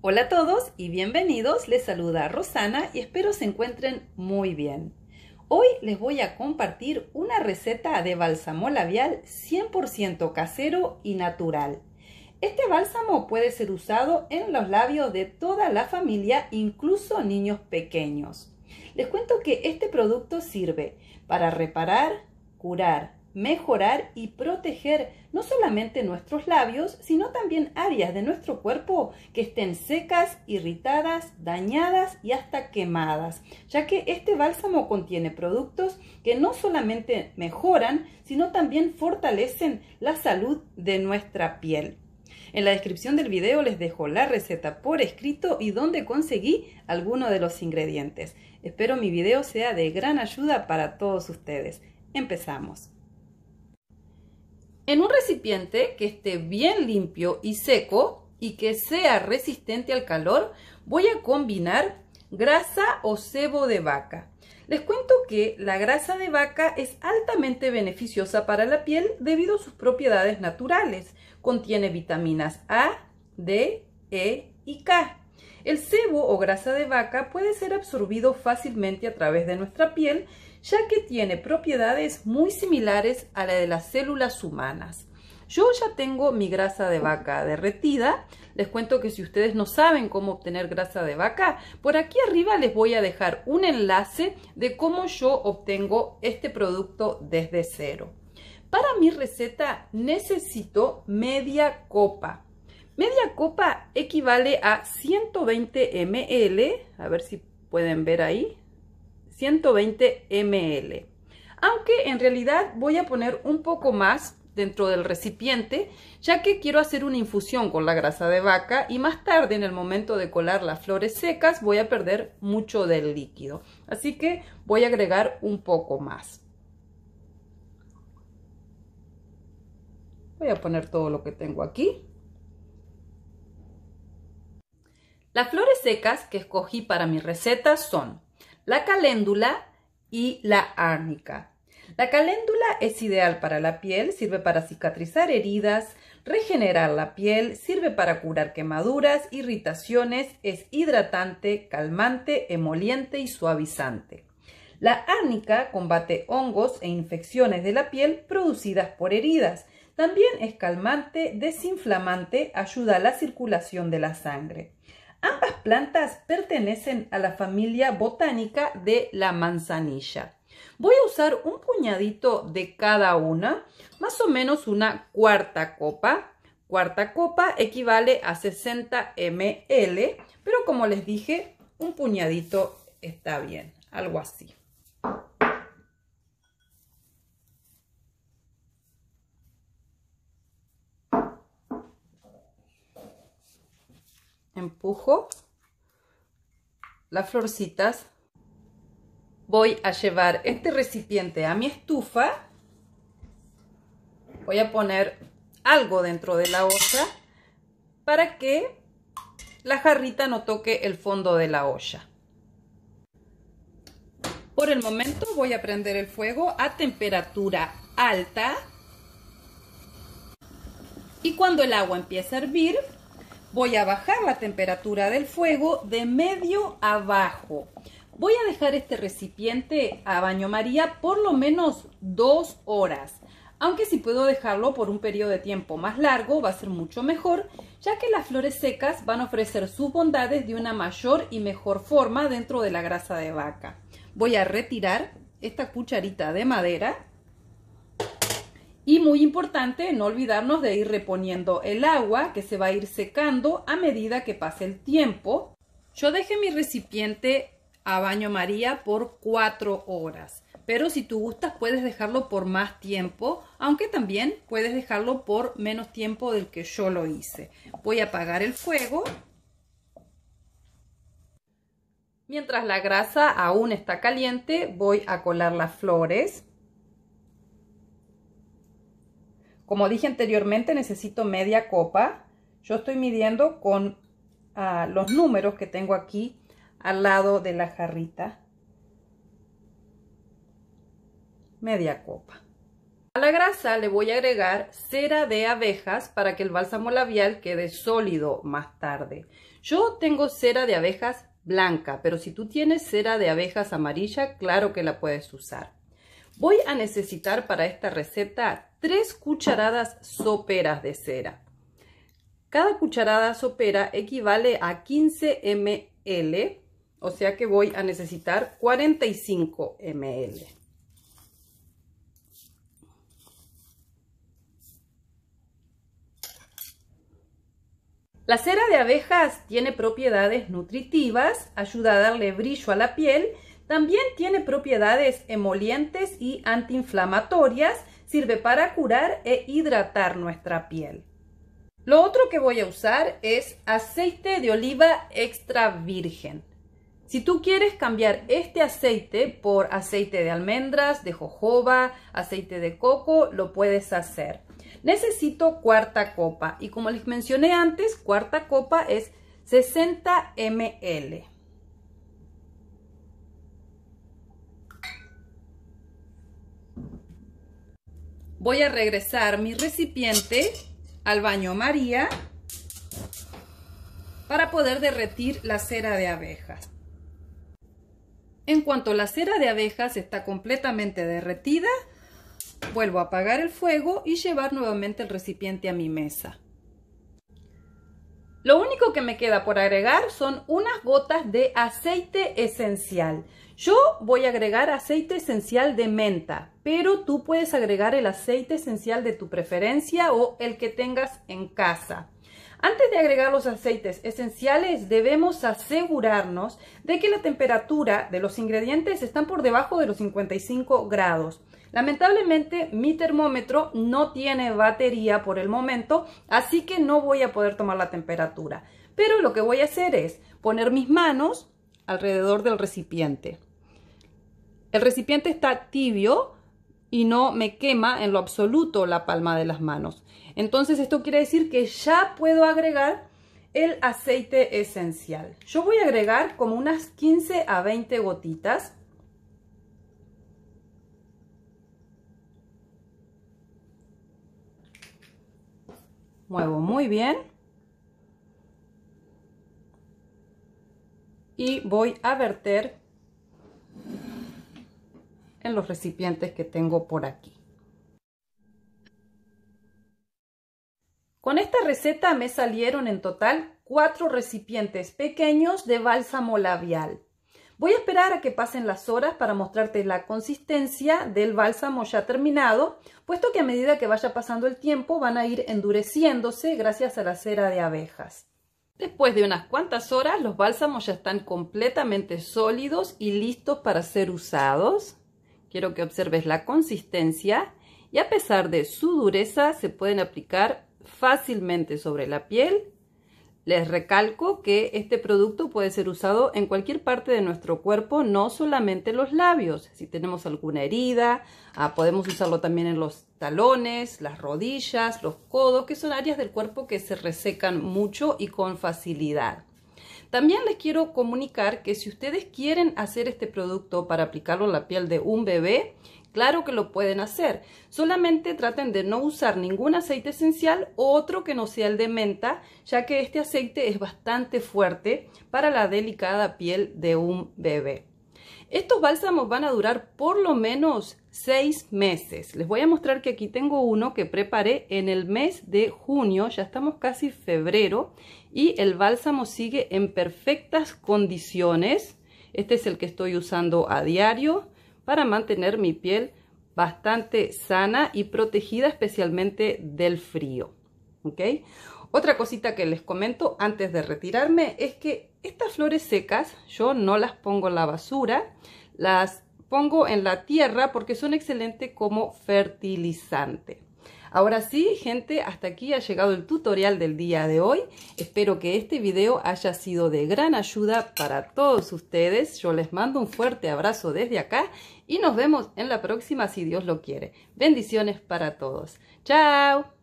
Hola a todos y bienvenidos, les saluda Rosana y espero se encuentren muy bien. Hoy les voy a compartir una receta de bálsamo labial 100% casero y natural. Este bálsamo puede ser usado en los labios de toda la familia, incluso niños pequeños. Les cuento que este producto sirve para reparar, curar, mejorar y proteger no solamente nuestros labios, sino también áreas de nuestro cuerpo que estén secas, irritadas, dañadas y hasta quemadas, ya que este bálsamo contiene productos que no solamente mejoran, sino también fortalecen la salud de nuestra piel. En la descripción del video les dejo la receta por escrito y donde conseguí alguno de los ingredientes. Espero mi video sea de gran ayuda para todos ustedes. Empezamos en un recipiente que esté bien limpio y seco y que sea resistente al calor, voy a combinar grasa o sebo de vaca. Les cuento que la grasa de vaca es altamente beneficiosa para la piel debido a sus propiedades naturales. Contiene vitaminas A, D, E y K. El sebo o grasa de vaca puede ser absorbido fácilmente a través de nuestra piel ya que tiene propiedades muy similares a la de las células humanas. Yo ya tengo mi grasa de vaca derretida. Les cuento que si ustedes no saben cómo obtener grasa de vaca, por aquí arriba les voy a dejar un enlace de cómo yo obtengo este producto desde cero. Para mi receta necesito media copa. Media copa equivale a 120 ml, a ver si pueden ver ahí, 120 ml. Aunque en realidad voy a poner un poco más dentro del recipiente, ya que quiero hacer una infusión con la grasa de vaca y más tarde en el momento de colar las flores secas voy a perder mucho del líquido. Así que voy a agregar un poco más. Voy a poner todo lo que tengo aquí. Las flores secas que escogí para mi receta son la caléndula y la árnica. La caléndula es ideal para la piel, sirve para cicatrizar heridas, regenerar la piel, sirve para curar quemaduras, irritaciones, es hidratante, calmante, emoliente y suavizante. La árnica combate hongos e infecciones de la piel producidas por heridas. También es calmante, desinflamante, ayuda a la circulación de la sangre. Ambas plantas pertenecen a la familia botánica de la manzanilla. Voy a usar un puñadito de cada una, más o menos una cuarta copa. Cuarta copa equivale a 60 ml, pero como les dije, un puñadito está bien, algo así. empujo las florcitas. Voy a llevar este recipiente a mi estufa. Voy a poner algo dentro de la olla para que la jarrita no toque el fondo de la olla. Por el momento voy a prender el fuego a temperatura alta y cuando el agua empiece a hervir voy a bajar la temperatura del fuego de medio a bajo. Voy a dejar este recipiente a baño maría por lo menos dos horas. Aunque si puedo dejarlo por un periodo de tiempo más largo va a ser mucho mejor, ya que las flores secas van a ofrecer sus bondades de una mayor y mejor forma dentro de la grasa de vaca. Voy a retirar esta cucharita de madera y muy importante, no olvidarnos de ir reponiendo el agua que se va a ir secando a medida que pase el tiempo. Yo dejé mi recipiente a baño María por 4 horas, pero si tú gustas puedes dejarlo por más tiempo, aunque también puedes dejarlo por menos tiempo del que yo lo hice. Voy a apagar el fuego. Mientras la grasa aún está caliente, voy a colar las flores. Como dije anteriormente, necesito media copa. Yo estoy midiendo con ah, los números que tengo aquí al lado de la jarrita. Media copa. A la grasa le voy a agregar cera de abejas para que el bálsamo labial quede sólido más tarde. Yo tengo cera de abejas blanca, pero si tú tienes cera de abejas amarilla, claro que la puedes usar. Voy a necesitar para esta receta 3 cucharadas soperas de cera. Cada cucharada sopera equivale a 15 ml, o sea que voy a necesitar 45 ml. La cera de abejas tiene propiedades nutritivas, ayuda a darle brillo a la piel también tiene propiedades emolientes y antiinflamatorias, sirve para curar e hidratar nuestra piel. Lo otro que voy a usar es aceite de oliva extra virgen. Si tú quieres cambiar este aceite por aceite de almendras, de jojoba, aceite de coco, lo puedes hacer. Necesito cuarta copa y como les mencioné antes, cuarta copa es 60 ml. voy a regresar mi recipiente al baño María para poder derretir la cera de abejas. En cuanto la cera de abejas está completamente derretida, vuelvo a apagar el fuego y llevar nuevamente el recipiente a mi mesa. Lo único que me queda por agregar son unas gotas de aceite esencial. Yo voy a agregar aceite esencial de menta, pero tú puedes agregar el aceite esencial de tu preferencia o el que tengas en casa. Antes de agregar los aceites esenciales debemos asegurarnos de que la temperatura de los ingredientes están por debajo de los 55 grados. Lamentablemente mi termómetro no tiene batería por el momento, así que no voy a poder tomar la temperatura. Pero lo que voy a hacer es poner mis manos alrededor del recipiente. El recipiente está tibio y no me quema en lo absoluto la palma de las manos. Entonces esto quiere decir que ya puedo agregar el aceite esencial. Yo voy a agregar como unas 15 a 20 gotitas Muevo muy bien. Y voy a verter en los recipientes que tengo por aquí. Con esta receta me salieron en total cuatro recipientes pequeños de bálsamo labial. Voy a esperar a que pasen las horas para mostrarte la consistencia del bálsamo ya terminado, puesto que a medida que vaya pasando el tiempo van a ir endureciéndose gracias a la cera de abejas. Después de unas cuantas horas, los bálsamos ya están completamente sólidos y listos para ser usados. Quiero que observes la consistencia y a pesar de su dureza, se pueden aplicar fácilmente sobre la piel les recalco que este producto puede ser usado en cualquier parte de nuestro cuerpo, no solamente los labios. Si tenemos alguna herida, ah, podemos usarlo también en los talones, las rodillas, los codos, que son áreas del cuerpo que se resecan mucho y con facilidad. También les quiero comunicar que si ustedes quieren hacer este producto para aplicarlo en la piel de un bebé, Claro que lo pueden hacer, solamente traten de no usar ningún aceite esencial o otro que no sea el de menta, ya que este aceite es bastante fuerte para la delicada piel de un bebé. Estos bálsamos van a durar por lo menos 6 meses. Les voy a mostrar que aquí tengo uno que preparé en el mes de junio, ya estamos casi febrero, y el bálsamo sigue en perfectas condiciones. Este es el que estoy usando a diario para mantener mi piel bastante sana y protegida especialmente del frío. Otra cosita que les comento antes de retirarme es que estas flores secas yo no las pongo en la basura, las pongo en la tierra porque son excelentes como fertilizante. Ahora sí, gente, hasta aquí ha llegado el tutorial del día de hoy. Espero que este video haya sido de gran ayuda para todos ustedes. Yo les mando un fuerte abrazo desde acá y nos vemos en la próxima si Dios lo quiere. Bendiciones para todos. ¡Chao!